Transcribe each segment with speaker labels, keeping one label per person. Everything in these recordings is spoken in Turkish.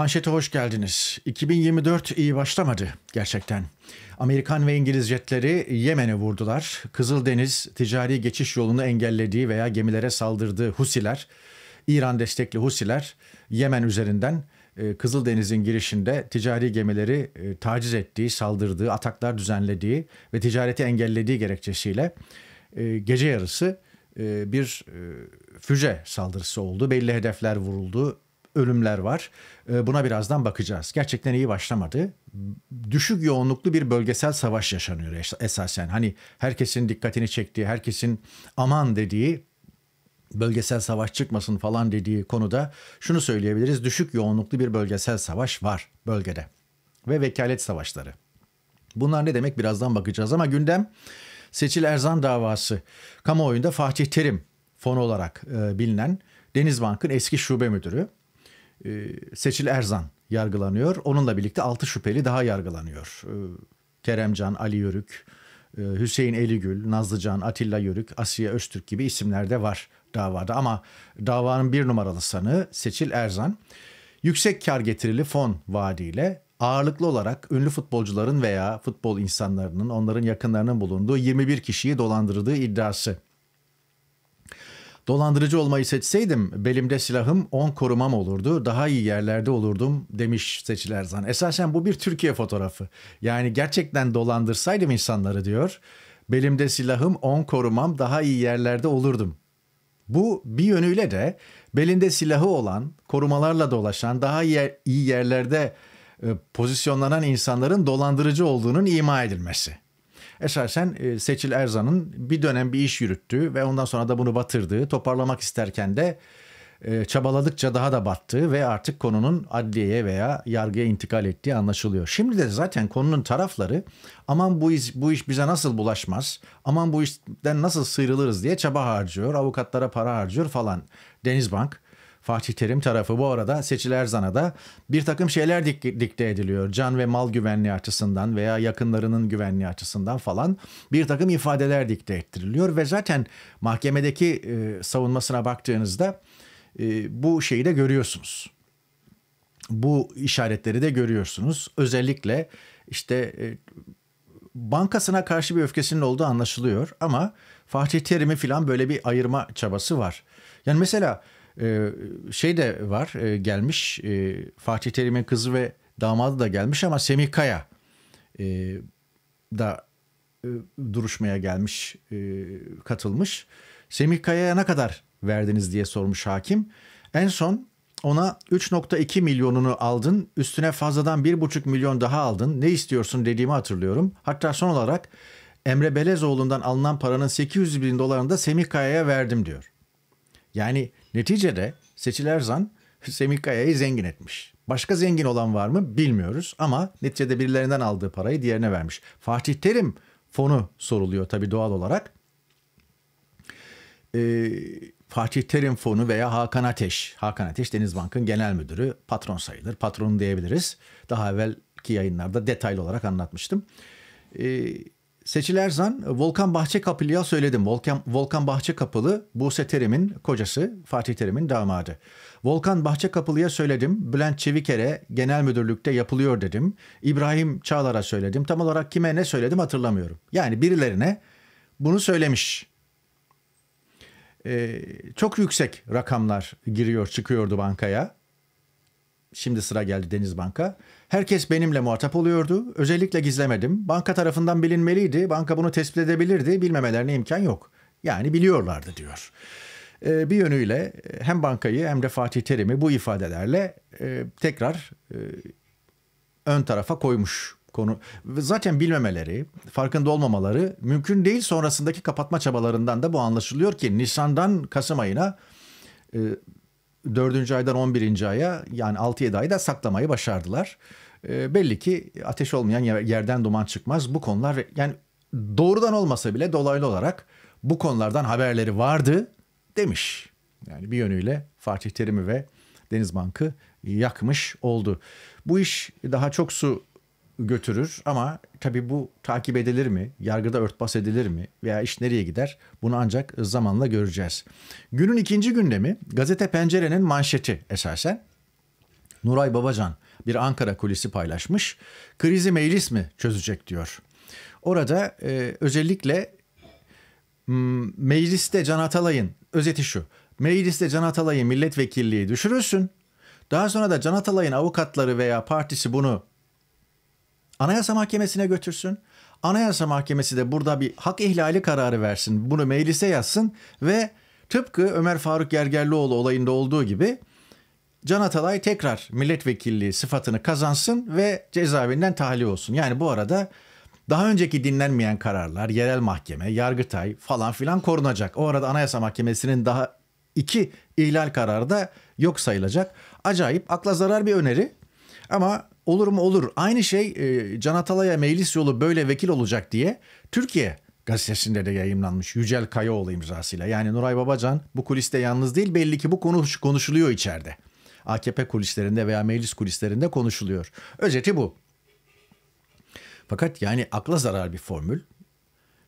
Speaker 1: Manşete hoş geldiniz. 2024 iyi başlamadı gerçekten. Amerikan ve İngiliz jetleri Yemen'e vurdular. Kızıldeniz ticari geçiş yolunu engellediği veya gemilere saldırdığı Husiler, İran destekli Husiler Yemen üzerinden e, Kızıldeniz'in girişinde ticari gemileri e, taciz ettiği, saldırdığı, ataklar düzenlediği ve ticareti engellediği gerekçesiyle e, gece yarısı bir füze saldırısı oldu. Belli hedefler vuruldu ölümler var. Ee, buna birazdan bakacağız. Gerçekten iyi başlamadı. Düşük yoğunluklu bir bölgesel savaş yaşanıyor esasen. Hani herkesin dikkatini çektiği, herkesin aman dediği bölgesel savaş çıkmasın falan dediği konuda şunu söyleyebiliriz. Düşük yoğunluklu bir bölgesel savaş var bölgede ve vekalet savaşları. Bunlar ne demek birazdan bakacağız ama gündem Seçil Erzan davası. Kamuoyunda Fatih Terim fon olarak e, bilinen Denizbank'ın eski şube müdürü. Ee, Seçil Erzan yargılanıyor. Onunla birlikte 6 şüpheli daha yargılanıyor. Ee, Keremcan, Ali Yörük, e, Hüseyin Eligül, Nazlıcan, Atilla Yörük, Asiye Öztürk gibi isimler de var davada. Ama davanın bir numaralı sanığı Seçil Erzan yüksek kar getirili fon vaadiyle ağırlıklı olarak ünlü futbolcuların veya futbol insanlarının onların yakınlarının bulunduğu 21 kişiyi dolandırdığı iddiası Dolandırıcı olmayı seçseydim belimde silahım on korumam olurdu. Daha iyi yerlerde olurdum demiş Seçil Erzan. Esasen bu bir Türkiye fotoğrafı. Yani gerçekten dolandırsaydım insanları diyor. Belimde silahım on korumam daha iyi yerlerde olurdum. Bu bir yönüyle de belinde silahı olan, korumalarla dolaşan, daha iyi, yerlerde e, pozisyonlanan insanların dolandırıcı olduğunun ima edilmesi esasen e, Seçil Erzan'ın bir dönem bir iş yürüttüğü ve ondan sonra da bunu batırdığı, toparlamak isterken de e, çabaladıkça daha da battığı ve artık konunun adliyeye veya yargıya intikal ettiği anlaşılıyor. Şimdi de zaten konunun tarafları aman bu iş, bu iş bize nasıl bulaşmaz, aman bu işten nasıl sıyrılırız diye çaba harcıyor, avukatlara para harcıyor falan. Denizbank Fatih Terim tarafı. Bu arada Seçil Erzan'a da bir takım şeyler dik dikte ediliyor. Can ve mal güvenliği açısından veya yakınlarının güvenliği açısından falan bir takım ifadeler dikte ettiriliyor. Ve zaten mahkemedeki e, savunmasına baktığınızda e, bu şeyi de görüyorsunuz. Bu işaretleri de görüyorsunuz. Özellikle işte e, bankasına karşı bir öfkesinin olduğu anlaşılıyor ama Fatih Terim'i falan böyle bir ayırma çabası var. Yani mesela ee, şey de var e, gelmiş e, Fatih Terim'in kızı ve damadı da gelmiş ama Semih Kaya e, da duruşmaya gelmiş katılmış. Semih Kaya'ya ne kadar verdiniz diye sormuş hakim. En son ona 3.2 milyonunu aldın üstüne fazladan 1.5 milyon daha aldın ne istiyorsun dediğimi hatırlıyorum. Hatta son olarak Emre Belezoğlu'ndan alınan paranın 800 bin dolarını da Semih Kaya'ya verdim diyor. Yani neticede Seçil zan Semih Kaya'yı zengin etmiş. Başka zengin olan var mı bilmiyoruz ama neticede birilerinden aldığı parayı diğerine vermiş. Fatih Terim fonu soruluyor tabii doğal olarak. Ee, Fatih Terim fonu veya Hakan Ateş. Hakan Ateş Denizbank'ın genel müdürü patron sayılır. Patron diyebiliriz. Daha evvelki yayınlarda detaylı olarak anlatmıştım. Ee, Seçiler Erzan, Volkan Bahçe Kapılı'ya söyledim. Volkan, Volkan Bahçekapılı, Buse Terim'in kocası, Fatih Terim'in damadı. Volkan Bahçe Kapılı'ya söyledim. Bülent Çevikere genel müdürlükte yapılıyor dedim. İbrahim Çağlar'a söyledim. Tam olarak kime ne söyledim hatırlamıyorum. Yani birilerine bunu söylemiş. Ee, çok yüksek rakamlar giriyor çıkıyordu bankaya. Şimdi sıra geldi Deniz Banka. Herkes benimle muhatap oluyordu. Özellikle gizlemedim. Banka tarafından bilinmeliydi. Banka bunu tespit edebilirdi. Bilmemelerine imkan yok. Yani biliyorlardı diyor. Ee, bir yönüyle e, hem bankayı hem de Fatih Terim'i bu ifadelerle e, tekrar e, ön tarafa koymuş konu. Zaten bilmemeleri, farkında olmamaları mümkün değil. Sonrasındaki kapatma çabalarından da bu anlaşılıyor ki Nisan'dan Kasım ayına dördüncü aydan on birinci aya yani 6-7 ayda saklamayı başardılar. E, belli ki ateş olmayan yer, yerden duman çıkmaz. Bu konular yani doğrudan olmasa bile dolaylı olarak bu konulardan haberleri vardı demiş. Yani bir yönüyle Fatih Terim'i ve Deniz Bank'ı yakmış oldu. Bu iş daha çok su götürür ama tabii bu takip edilir mi? Yargıda örtbas edilir mi? Veya iş nereye gider? Bunu ancak zamanla göreceğiz. Günün ikinci gündemi gazete Pencere'nin manşeti esasen. Nuray Babacan bir Ankara kulisi paylaşmış. Krizi meclis mi çözecek diyor. Orada e, özellikle mecliste Can Atalay'ın özeti şu. Mecliste Can Atalay'ın milletvekilliği düşürülsün. Daha sonra da Can Atalay'ın avukatları veya partisi bunu Anayasa Mahkemesi'ne götürsün. Anayasa Mahkemesi de burada bir hak ihlali kararı versin. Bunu meclise yazsın ve tıpkı Ömer Faruk Gergerlioğlu olayında olduğu gibi Can Atalay tekrar milletvekilliği sıfatını kazansın ve cezaevinden tahliye olsun. Yani bu arada daha önceki dinlenmeyen kararlar, yerel mahkeme, yargıtay falan filan korunacak. O arada Anayasa Mahkemesi'nin daha iki ihlal kararı da yok sayılacak. Acayip akla zarar bir öneri ama olur mu olur. Aynı şey e, Can Atalay'a meclis yolu böyle vekil olacak diye Türkiye gazetesinde de yayınlanmış Yücel Kayaoğlu imzasıyla. Yani Nuray Babacan bu kuliste yalnız değil belli ki bu konu konuşuluyor içeride. AKP kulislerinde veya meclis kulislerinde konuşuluyor. Özeti bu. Fakat yani akla zarar bir formül.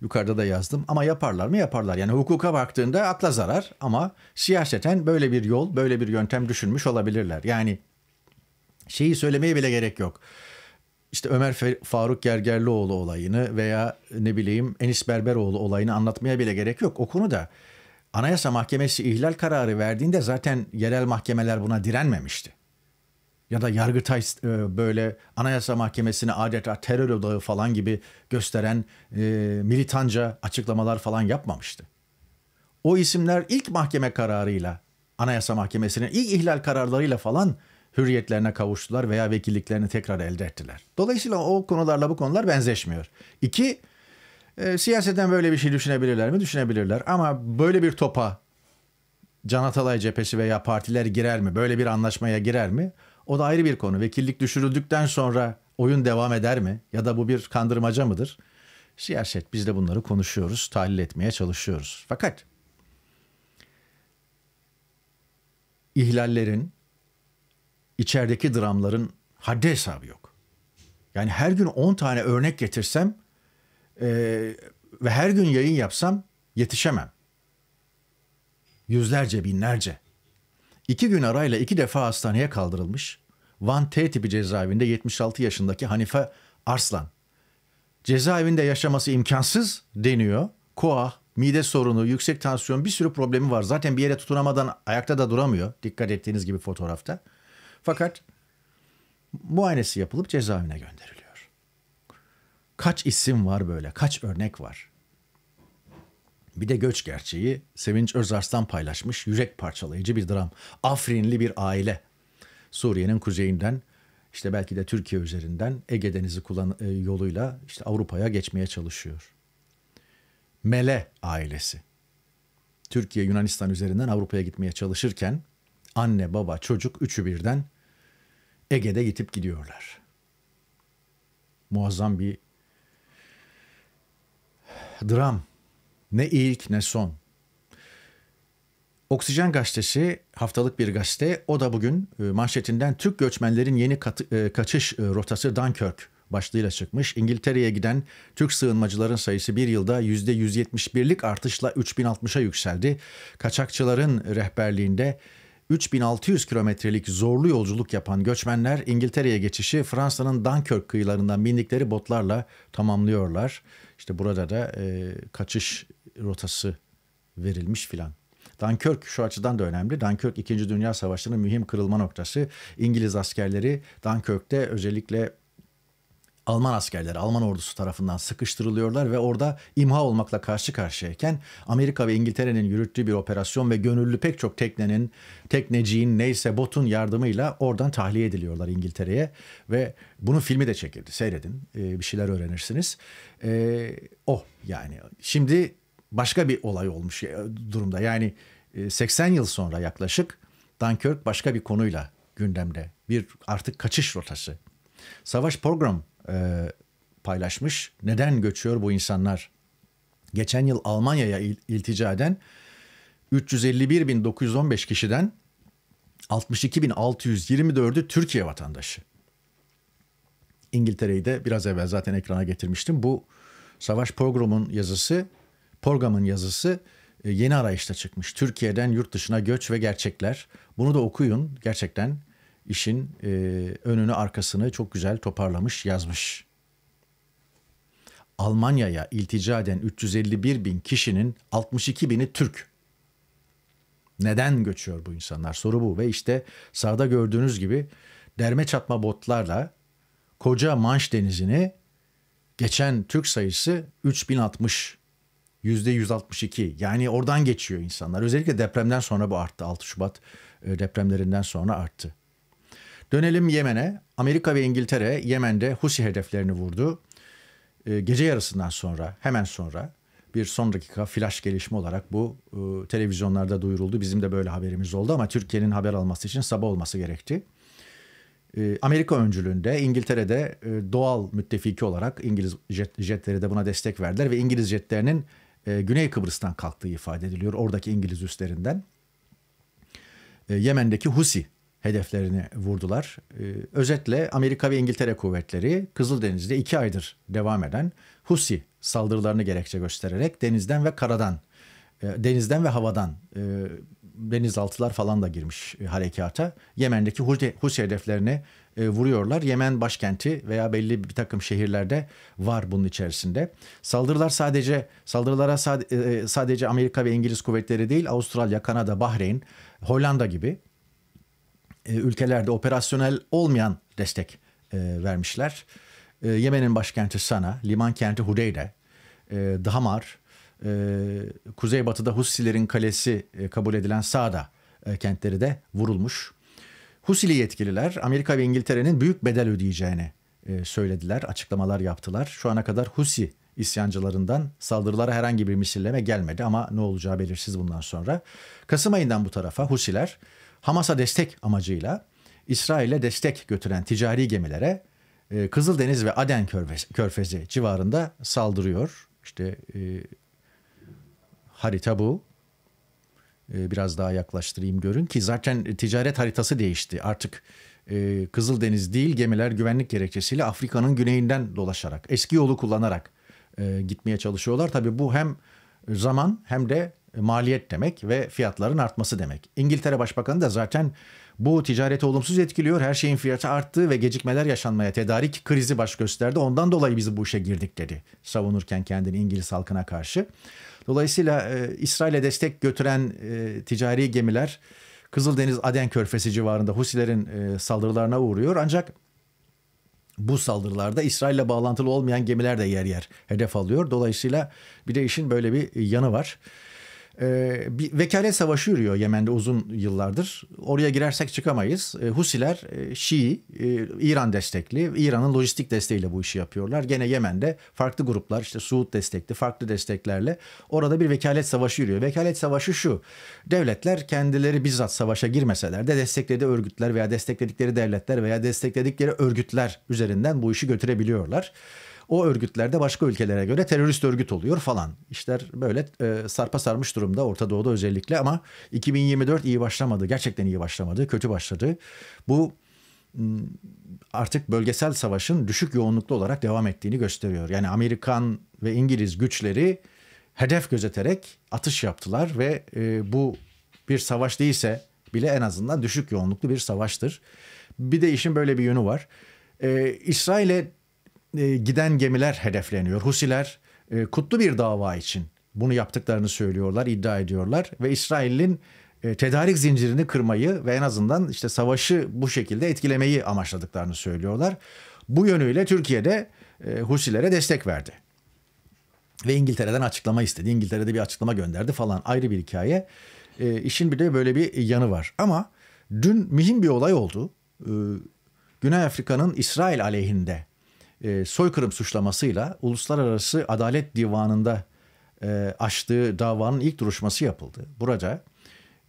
Speaker 1: Yukarıda da yazdım ama yaparlar mı yaparlar. Yani hukuka baktığında akla zarar ama siyaseten böyle bir yol, böyle bir yöntem düşünmüş olabilirler. Yani şeyi söylemeye bile gerek yok. İşte Ömer Faruk Gergerlioğlu olayını veya ne bileyim Enis Berberoğlu olayını anlatmaya bile gerek yok. O konuda Anayasa Mahkemesi ihlal kararı verdiğinde zaten yerel mahkemeler buna direnmemişti. Ya da Yargıtay e, böyle Anayasa Mahkemesi'ni adeta terör odağı falan gibi gösteren e, militanca açıklamalar falan yapmamıştı. O isimler ilk mahkeme kararıyla, Anayasa Mahkemesi'nin ilk ihlal kararlarıyla falan hürriyetlerine kavuştular veya vekilliklerini tekrar elde ettiler. Dolayısıyla o konularla bu konular benzeşmiyor. İki, e, siyaseten böyle bir şey düşünebilirler mi? Düşünebilirler. Ama böyle bir topa Can Atalay cephesi veya partiler girer mi? Böyle bir anlaşmaya girer mi? O da ayrı bir konu. Vekillik düşürüldükten sonra oyun devam eder mi? Ya da bu bir kandırmaca mıdır? Siyaset biz de bunları konuşuyoruz, tahlil etmeye çalışıyoruz. Fakat ihlallerin, içerideki dramların haddi hesabı yok. Yani her gün 10 tane örnek getirsem e, ve her gün yayın yapsam yetişemem. Yüzlerce, binlerce. İki gün arayla iki defa hastaneye kaldırılmış Van T tipi cezaevinde 76 yaşındaki Hanife Arslan. Cezaevinde yaşaması imkansız deniyor. Koah, mide sorunu, yüksek tansiyon bir sürü problemi var. Zaten bir yere tutunamadan ayakta da duramıyor. Dikkat ettiğiniz gibi fotoğrafta. Fakat muayenesi yapılıp cezaevine gönderiliyor. Kaç isim var böyle? Kaç örnek var? Bir de göç gerçeği Sevinç Özarslan paylaşmış yürek parçalayıcı bir dram. Afrinli bir aile Suriye'nin kuzeyinden işte belki de Türkiye üzerinden Ege Denizi kullan e, yoluyla işte Avrupa'ya geçmeye çalışıyor. Mele ailesi. Türkiye Yunanistan üzerinden Avrupa'ya gitmeye çalışırken Anne, baba, çocuk üçü birden Ege'de gitip gidiyorlar. Muazzam bir dram. Ne ilk ne son. Oksijen gazetesi haftalık bir gazete. O da bugün e, manşetinden Türk göçmenlerin yeni katı, e, kaçış e, rotası Dunkirk başlığıyla çıkmış. İngiltere'ye giden Türk sığınmacıların sayısı bir yılda %171'lik artışla 3060'a yükseldi. Kaçakçıların rehberliğinde 3600 kilometrelik zorlu yolculuk yapan göçmenler İngiltere'ye geçişi Fransa'nın Dunkirk kıyılarından bindikleri botlarla tamamlıyorlar. İşte burada da e, kaçış rotası verilmiş filan. Dunkirk şu açıdan da önemli. Dunkirk 2. Dünya Savaşı'nın mühim kırılma noktası. İngiliz askerleri Dunkirk'te özellikle Alman askerleri, Alman ordusu tarafından sıkıştırılıyorlar ve orada imha olmakla karşı karşıyayken Amerika ve İngiltere'nin yürüttüğü bir operasyon ve gönüllü pek çok teknenin, tekneciğin neyse botun yardımıyla oradan tahliye ediliyorlar İngiltere'ye ve bunun filmi de çekildi. Seyredin, e, bir şeyler öğrenirsiniz. E, oh yani şimdi başka bir olay olmuş e, durumda. Yani 80 yıl sonra yaklaşık Dunkirk başka bir konuyla gündemde. Bir artık kaçış rotası. Savaş programı e, paylaşmış. Neden göçüyor bu insanlar? Geçen yıl Almanya'ya il, iltica eden 351.915 kişiden 62.624'ü Türkiye vatandaşı. İngiltere'yi de biraz evvel zaten ekrana getirmiştim. Bu Savaş Program'ın yazısı, Program'ın yazısı e, yeni arayışta çıkmış. Türkiye'den yurt dışına göç ve gerçekler. Bunu da okuyun. Gerçekten işin e, önünü arkasını çok güzel toparlamış yazmış. Almanya'ya iltica eden 351 bin kişinin 62 bini Türk. Neden göçüyor bu insanlar? Soru bu ve işte sağda gördüğünüz gibi derme çatma botlarla koca Manş denizini geçen Türk sayısı 3060. %162 yani oradan geçiyor insanlar. Özellikle depremden sonra bu arttı 6 Şubat e, depremlerinden sonra arttı. Dönelim Yemen'e. Amerika ve İngiltere Yemen'de Husi hedeflerini vurdu. Ee, gece yarısından sonra, hemen sonra bir son dakika flash gelişme olarak bu e, televizyonlarda duyuruldu. Bizim de böyle haberimiz oldu ama Türkiye'nin haber alması için sabah olması gerekti. Ee, Amerika öncülüğünde İngiltere'de e, doğal müttefiki olarak İngiliz jetleri de buna destek verdiler ve İngiliz jetlerinin e, Güney Kıbrıs'tan kalktığı ifade ediliyor. Oradaki İngiliz üslerinden. Yemen'deki Husi hedeflerini vurdular. Ee, özetle Amerika ve İngiltere kuvvetleri Kızıldeniz'de iki aydır devam eden Husi saldırılarını gerekçe göstererek denizden ve karadan, e, denizden ve havadan e, denizaltılar falan da girmiş e, harekata. Yemen'deki Husi, hedeflerini vuruyorlar. Yemen başkenti veya belli bir takım şehirlerde var bunun içerisinde. Saldırılar sadece saldırılara sadece Amerika ve İngiliz kuvvetleri değil, Avustralya, Kanada, Bahreyn, Hollanda gibi e, ülkelerde operasyonel olmayan destek e, vermişler. E, Yemen'in başkenti Sana, liman kenti Hudeyde, Dahamar, kuzeybatıda Husilerin kalesi kabul edilen Sa'da kentleri de vurulmuş. Husili yetkililer Amerika ve İngiltere'nin büyük bedel ödeyeceğini söylediler, açıklamalar yaptılar. Şu ana kadar Husi isyancılarından saldırılara herhangi bir misilleme gelmedi ama ne olacağı belirsiz bundan sonra. Kasım ayından bu tarafa Husiler Hamas'a destek amacıyla İsrail'e destek götüren ticari gemilere e, Kızıldeniz ve Aden Körfezi, Körfezi civarında saldırıyor. İşte e, harita bu. E, biraz daha yaklaştırayım görün ki zaten ticaret haritası değişti. Artık e, Kızıldeniz değil gemiler güvenlik gerekçesiyle Afrika'nın güneyinden dolaşarak, eski yolu kullanarak e, gitmeye çalışıyorlar. Tabii bu hem zaman hem de e, maliyet demek ve fiyatların artması demek. İngiltere Başbakanı da zaten bu ticareti olumsuz etkiliyor. Her şeyin fiyatı arttı ve gecikmeler yaşanmaya tedarik krizi baş gösterdi. Ondan dolayı biz bu işe girdik dedi savunurken kendini İngiliz halkına karşı. Dolayısıyla e, İsrail'e destek götüren e, ticari gemiler Kızıldeniz Aden körfesi civarında Husilerin e, saldırılarına uğruyor. Ancak bu saldırılarda İsrail'le bağlantılı olmayan gemiler de yer yer hedef alıyor. Dolayısıyla bir de işin böyle bir yanı var e, bir vekalet savaşı yürüyor Yemen'de uzun yıllardır. Oraya girersek çıkamayız. E, Husiler e, Şii, e, İran destekli, İran'ın lojistik desteğiyle bu işi yapıyorlar. Gene Yemen'de farklı gruplar işte Suud destekli, farklı desteklerle orada bir vekalet savaşı yürüyor. Vekalet savaşı şu, devletler kendileri bizzat savaşa girmeseler de desteklediği örgütler veya destekledikleri devletler veya destekledikleri örgütler üzerinden bu işi götürebiliyorlar. O örgütlerde başka ülkelere göre terörist örgüt oluyor falan. İşler böyle e, sarpa sarmış durumda Orta Doğu'da özellikle ama 2024 iyi başlamadı. Gerçekten iyi başlamadı. Kötü başladı. Bu hmm, artık bölgesel savaşın düşük yoğunluklu olarak devam ettiğini gösteriyor. Yani Amerikan ve İngiliz güçleri hedef gözeterek atış yaptılar ve e, bu bir savaş değilse bile en azından düşük yoğunluklu bir savaştır. Bir de işin böyle bir yönü var. E, İsrail'e e, giden gemiler hedefleniyor. Husiler e, kutlu bir dava için bunu yaptıklarını söylüyorlar, iddia ediyorlar ve İsrail'in e, tedarik zincirini kırmayı ve en azından işte savaşı bu şekilde etkilemeyi amaçladıklarını söylüyorlar. Bu yönüyle Türkiye'de e, Husilere destek verdi. Ve İngiltere'den açıklama istedi. İngiltere'de bir açıklama gönderdi falan ayrı bir hikaye. E, işin bir de böyle bir yanı var. Ama dün mühim bir olay oldu. E, Güney Afrika'nın İsrail aleyhinde e, soykırım suçlamasıyla Uluslararası Adalet Divanı'nda e, açtığı davanın ilk duruşması yapıldı. Burada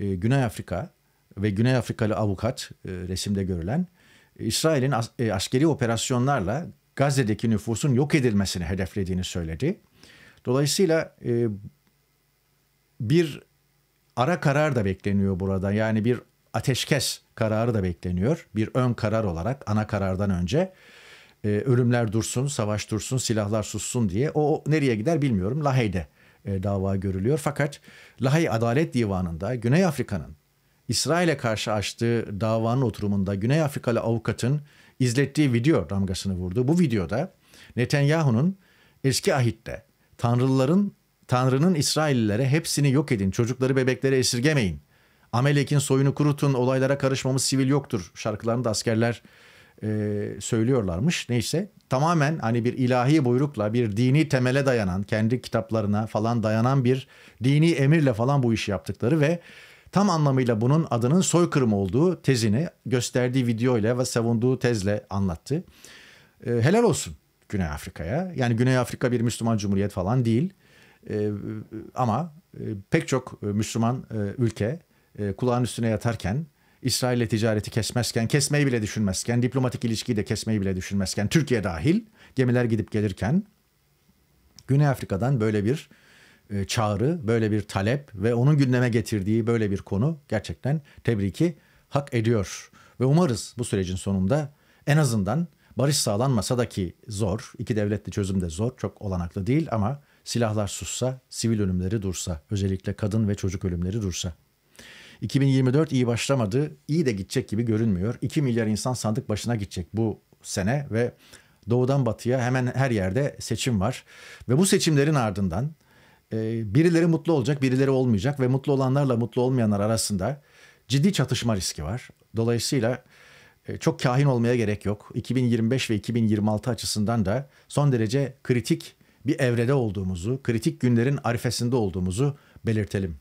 Speaker 1: e, Güney Afrika ve Güney Afrikalı avukat e, resimde görülen İsrail'in as, e, askeri operasyonlarla Gazze'deki nüfusun yok edilmesini hedeflediğini söyledi. Dolayısıyla e, bir ara karar da bekleniyor burada. Yani bir ateşkes kararı da bekleniyor. Bir ön karar olarak ana karardan önce e, ölümler dursun, savaş dursun, silahlar sussun diye. O nereye gider bilmiyorum. Lahey'de e, dava görülüyor. Fakat Lahey Adalet Divanı'nda Güney Afrika'nın İsrail'e karşı açtığı davanın oturumunda Güney Afrikalı avukatın izlettiği video damgasını vurdu. Bu videoda Netanyahu'nun eski ahitte tanrıların Tanrı'nın İsraillilere hepsini yok edin, çocukları bebeklere esirgemeyin. Amelek'in soyunu kurutun, olaylara karışmamız sivil yoktur şarkılarını da askerler e, söylüyorlarmış. Neyse tamamen hani bir ilahi buyrukla bir dini temele dayanan kendi kitaplarına falan dayanan bir dini emirle falan bu işi yaptıkları ve tam anlamıyla bunun adının soykırım olduğu tezini gösterdiği video ile ve savunduğu tezle anlattı. E, helal olsun Güney Afrika'ya. Yani Güney Afrika bir Müslüman cumhuriyet falan değil. E, ama e, pek çok e, Müslüman e, ülke e, kulağın üstüne yatarken İsrail'le ticareti kesmezken, kesmeyi bile düşünmezken, diplomatik ilişkiyi de kesmeyi bile düşünmezken, Türkiye dahil gemiler gidip gelirken Güney Afrika'dan böyle bir e, çağrı, böyle bir talep ve onun gündeme getirdiği böyle bir konu gerçekten tebriki hak ediyor. Ve umarız bu sürecin sonunda en azından barış sağlanmasa da ki zor, iki devletli çözüm de zor, çok olanaklı değil ama silahlar sussa, sivil ölümleri dursa, özellikle kadın ve çocuk ölümleri dursa. 2024 iyi başlamadı. İyi de gidecek gibi görünmüyor. 2 milyar insan sandık başına gidecek bu sene ve doğudan batıya hemen her yerde seçim var. Ve bu seçimlerin ardından e, birileri mutlu olacak, birileri olmayacak ve mutlu olanlarla mutlu olmayanlar arasında ciddi çatışma riski var. Dolayısıyla e, çok kahin olmaya gerek yok. 2025 ve 2026 açısından da son derece kritik bir evrede olduğumuzu, kritik günlerin arifesinde olduğumuzu belirtelim.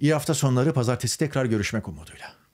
Speaker 1: İyi hafta sonları pazartesi tekrar görüşmek umuduyla.